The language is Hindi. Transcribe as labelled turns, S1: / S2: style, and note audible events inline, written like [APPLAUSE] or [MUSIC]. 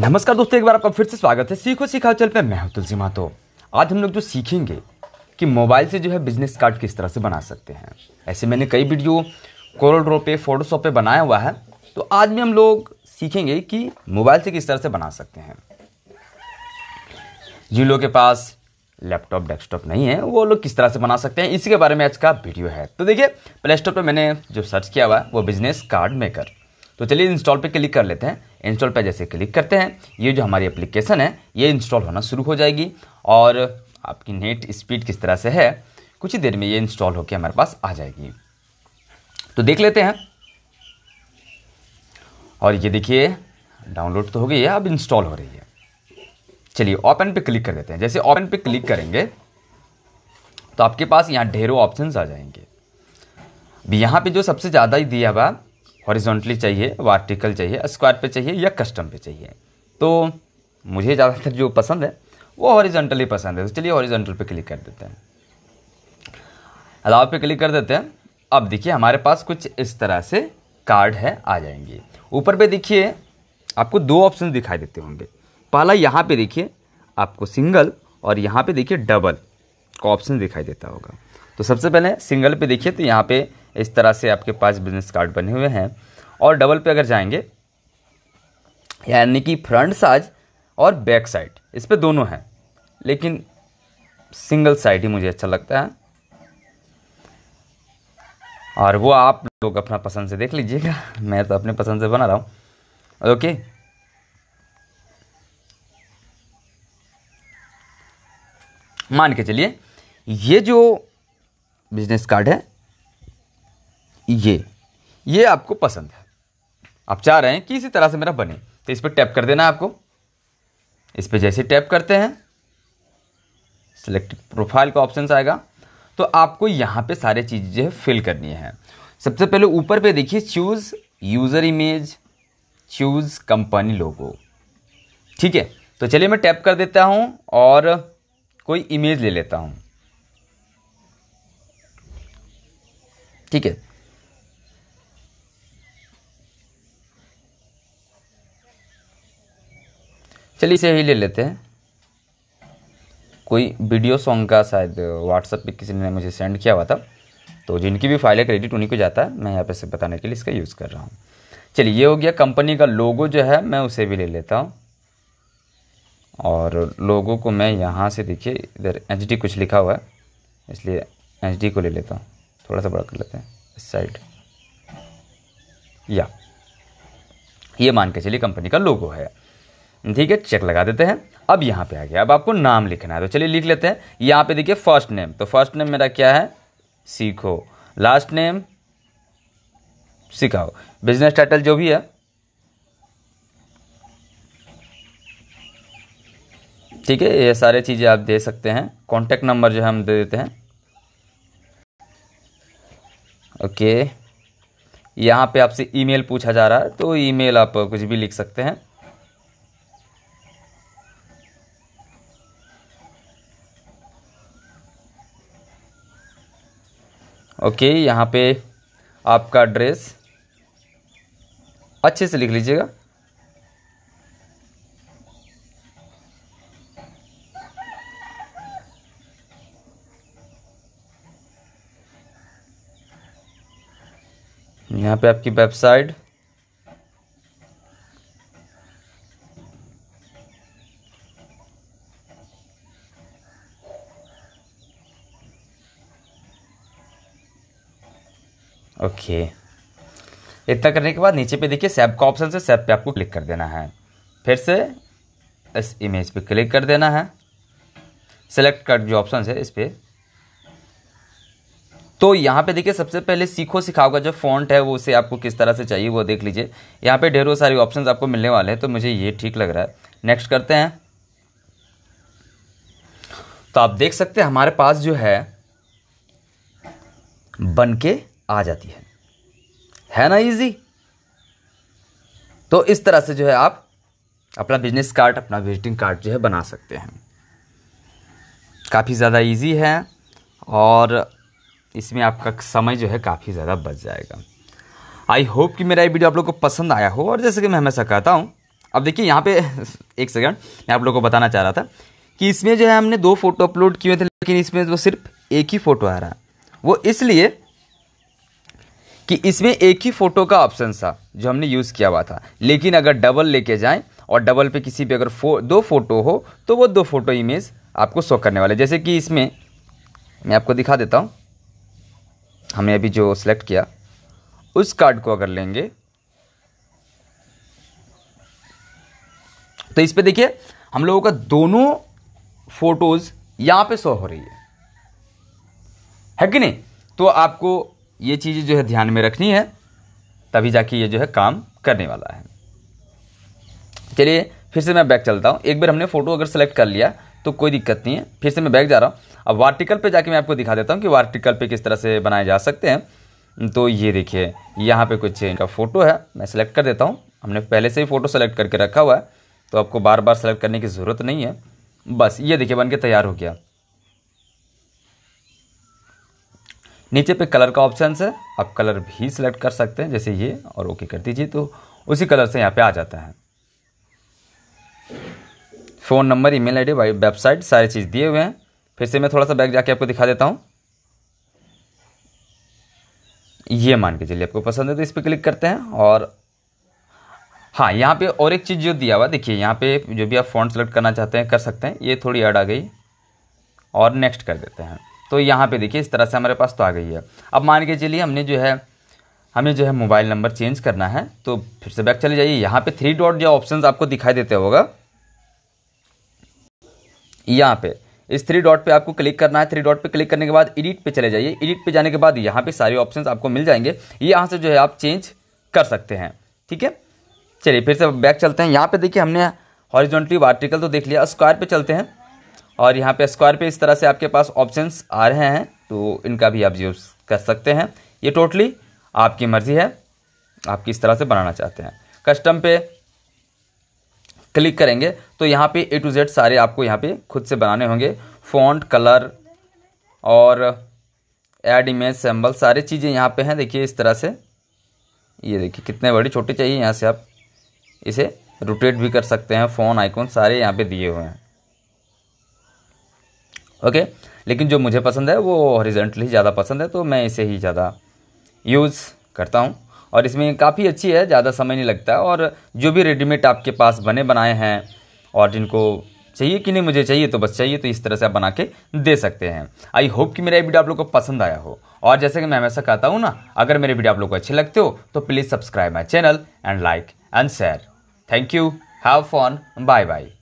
S1: नमस्कार दोस्तों एक बार आपका फिर से स्वागत है सीखो सिखाओ चल पे मैं हूं तुलसी मातो आज हम लोग जो सीखेंगे कि मोबाइल से जो है बिजनेस कार्ड किस तरह से बना सकते हैं ऐसे मैंने कई वीडियो कोरल ड्रो पे फोटोशॉप पे बनाया हुआ है तो आज भी हम लोग सीखेंगे कि मोबाइल से किस तरह से बना सकते हैं जिन लोगों के पास लैपटॉप डेस्कटॉप नहीं है वो लोग किस तरह से बना सकते हैं इसी के बारे में आज का वीडियो है तो देखिए प्ले स्टोर पर मैंने जो सर्च किया हुआ है वो बिजनेस कार्ड मेकर तो चलिए इंस्टॉल पे क्लिक कर लेते हैं इंस्टॉल पे जैसे क्लिक करते हैं ये जो हमारी एप्लीकेशन है ये इंस्टॉल होना शुरू हो जाएगी और आपकी नेट स्पीड किस तरह से है कुछ ही देर में ये इंस्टॉल होकर हमारे पास आ जाएगी तो देख लेते हैं और ये देखिए डाउनलोड तो हो गई है अब इंस्टॉल हो रही है चलिए ओपन पे क्लिक कर देते हैं जैसे ओपन पे क्लिक करेंगे तो आपके पास यहाँ ढेरों ऑप्शंस आ जाएंगे यहाँ पे जो सबसे ज़्यादा ही दिया हुआ हॉरिजॉन्टली चाहिए वार्टिकल चाहिए स्क्वायर पे चाहिए या कस्टम पे चाहिए तो मुझे ज़्यादातर जो पसंद है वो हॉरिजॉन्टली पसंद है तो चलिए हॉरिजॉन्टल पे क्लिक कर देते हैं अलाव पे क्लिक कर देते हैं अब देखिए हमारे पास कुछ इस तरह से कार्ड है आ जाएंगे ऊपर पे देखिए आपको दो ऑप्शन दिखाई देते होंगे पहला यहाँ पे देखिए आपको सिंगल और यहाँ पे देखिए डबल का ऑप्शन दिखाई देता होगा तो सबसे पहले सिंगल पे देखिए तो यहाँ पे इस तरह से आपके पास बिजनेस कार्ड बने हुए हैं और डबल पे अगर जाएंगे यानी कि फ्रंट साइज और बैक साइड इस पर दोनों हैं लेकिन सिंगल साइड ही मुझे अच्छा लगता है और वो आप लोग अपना पसंद से देख लीजिएगा मैं तो अपने पसंद से बना रहा हूँ ओके मान के चलिए ये जो बिजनेस कार्ड है ये ये आपको पसंद है आप चाह रहे हैं कि इसी तरह से मेरा बने तो इस पर टैप कर देना आपको इस पर जैसे टैप करते हैं सिलेक्ट प्रोफाइल का ऑप्शन आएगा तो आपको यहाँ पे सारे चीज़ जो है फिल करनी है सबसे पहले ऊपर पे देखिए choose user image choose company logo ठीक है तो चलिए मैं टैप कर देता हूँ और कोई इमेज ले लेता हूँ ठीक है चलिए इसे ही ले लेते हैं कोई वीडियो सॉन्ग का शायद व्हाट्सअप पे किसी ने मुझे सेंड किया हुआ था तो जिनकी भी फाइलें क्रेडिट उन्हीं को जाता है मैं यहाँ पे से बताने के लिए इसका यूज़ कर रहा हूँ चलिए ये हो गया कंपनी का लोगो जो है मैं उसे भी ले लेता हूँ और लोगो को मैं यहाँ से देखिए इधर एच कुछ लिखा हुआ है इसलिए एच को ले लेता हूँ थोड़ा सा बड़ा कर लेते हैं इस साइड या ये मान के चलिए कंपनी का लोगो है ठीक है चेक लगा देते हैं अब यहाँ पे आ गया अब आपको नाम लिखना है तो चलिए लिख लेते हैं यहाँ पे देखिए फर्स्ट नेम तो फर्स्ट नेम मेरा क्या है सीखो लास्ट नेम सिखाओ बिजनेस टाइटल जो भी है ठीक है ये सारे चीज़ें आप दे सकते हैं कॉन्टैक्ट नंबर जो है हम दे देते हैं ओके यहाँ पे आपसे ईमेल पूछा जा रहा है तो ईमेल आप कुछ भी लिख सकते हैं ओके यहाँ पे आपका एड्रेस अच्छे से लिख लीजिएगा यहाँ पे आपकी वेबसाइट ओके इतना करने के बाद नीचे पे देखिए सेब का ऑप्शन से सेब पे आपको क्लिक कर देना है फिर से इस इमेज पे क्लिक कर देना है सेलेक्ट कर जो ऑप्शन है इस पर तो यहाँ पे देखिए सबसे पहले सीखो सिखाओ का जो फॉन्ट है वो उसे आपको किस तरह से चाहिए वो देख लीजिए यहाँ पे ढेरों सारे ऑप्शंस आपको मिलने वाले हैं तो मुझे ये ठीक लग रहा है नेक्स्ट करते हैं तो आप देख सकते हैं हमारे पास जो है बनके आ जाती है है ना इजी तो इस तरह से जो है आप अपना बिजनेस कार्ड अपना विजिटिंग कार्ड जो है बना सकते हैं काफ़ी ज़्यादा इजी है और इसमें आपका समय जो है काफ़ी ज़्यादा बच जाएगा आई होप कि मेरा ये वीडियो आप लोग को पसंद आया हो और जैसे कि मैं हमेशा कहता हूँ अब देखिए यहाँ पे [LAUGHS] एक सेकंड मैं आप लोग को बताना चाह रहा था कि इसमें जो है हमने दो फोटो अपलोड किए थे लेकिन इसमें वो सिर्फ एक ही फ़ोटो आ रहा है वो इसलिए कि इसमें एक ही फ़ोटो का ऑप्शन था जो हमने यूज़ किया हुआ था लेकिन अगर डबल लेके जाएं और डबल पे किसी पे अगर फो दो फ़ोटो हो तो वो दो फ़ोटो इमेज आपको शो करने वाले जैसे कि इसमें मैं आपको दिखा देता हूँ हमने अभी जो सेलेक्ट किया उस कार्ड को अगर लेंगे तो इस पर देखिए हम लोगों का दोनों फ़ोटोज़ यहाँ पे शो हो रही है है कि नहीं तो आपको ये चीज़ें जो है ध्यान में रखनी है तभी जाके ये जो है काम करने वाला है चलिए फिर से मैं बैक चलता हूँ एक बार हमने फ़ोटो अगर सेलेक्ट कर लिया तो कोई दिक्कत नहीं है फिर से मैं बैक जा रहा हूँ अब वार्टिकल पे जाके मैं आपको दिखा देता हूँ कि वार्टिकल पे किस तरह से बनाए जा सकते हैं तो ये देखिए यहाँ पे कुछ इनका फ़ोटो है मैं सेलेक्ट कर देता हूँ हमने पहले से ही फ़ोटो सेलेक्ट करके रखा हुआ है तो आपको बार बार सेलेक्ट करने की ज़रूरत नहीं है बस ये देखिए बन के तैयार हो गया नीचे पे कलर का ऑप्शन है आप कलर भी सिलेक्ट कर सकते हैं जैसे ये और ओके कर दीजिए तो उसी कलर से यहाँ पे आ जाता है phone number email ID website सारी चीज़ दिए हुए हैं फिर से मैं थोड़ा सा बैग जाके आपको दिखा देता हूँ ये मान के चलिए आपको पसंद है तो इस पर क्लिक करते हैं और हाँ यहाँ पे और एक चीज़ जो दिया हुआ देखिए यहाँ पे जो भी आप फ़ॉन्ट सेलेक्ट करना चाहते हैं कर सकते हैं ये थोड़ी ऐड आ गई और नेक्स्ट कर देते हैं तो यहाँ पे देखिए इस तरह से हमारे पास तो आ गई है अब मान के चलिए हमने जो है हमें जो है मोबाइल नंबर चेंज करना है तो फिर से बैक चले जाइए यहाँ पे थ्री डॉट जो ऑप्शन आपको दिखाई देते होगा यहाँ पे इस थ्री डॉट पे आपको क्लिक करना है थ्री डॉट पे क्लिक करने के बाद एडिट पे चले जाइए एडिट पे जाने के बाद यहाँ पे सारे ऑप्शन आपको मिल जाएंगे ये यहाँ से जो है आप चेंज कर सकते हैं ठीक है चलिए फिर से बैक चलते हैं यहाँ पे देखिए हमने हॉरिजॉन्टली वार्टिकल तो देख लिया स्क्वायर पे चलते हैं और यहाँ पे स्क्वायर पे इस तरह से आपके पास ऑप्शंस आ रहे हैं तो इनका भी आप यूज़ कर सकते हैं ये टोटली आपकी मर्ज़ी है आप किस तरह से बनाना चाहते हैं कस्टम पे क्लिक करेंगे तो यहाँ पे ए टू जेड सारे आपको यहाँ पे खुद से बनाने होंगे फॉन्ट कलर और एड इमेज सैम्बल सारे चीज़ें यहाँ पे हैं देखिए इस तरह से ये देखिए कितने बड़ी छोटे चाहिए यहाँ से आप इसे रोटेट भी कर सकते हैं फ़ोन आइकॉन सारे यहाँ पे दिए हुए हैं ओके लेकिन जो मुझे पसंद है वो हॉरिजेंटली ज़्यादा पसंद है तो मैं इसे ही ज़्यादा यूज़ करता हूँ और इसमें काफ़ी अच्छी है ज़्यादा समय नहीं लगता और जो भी रेडीमेड आपके पास बने बनाए हैं और जिनको चाहिए कि नहीं मुझे चाहिए तो बस चाहिए तो इस तरह से आप बना के दे सकते हैं आई होप कि मेरा ये वीडियो आप लोग को पसंद आया हो और जैसे कि मैं हमेशा कहता हूँ ना अगर मेरे वीडियो आप लोग को अच्छे लगते हो तो please subscribe my channel and like and share thank you have fun bye bye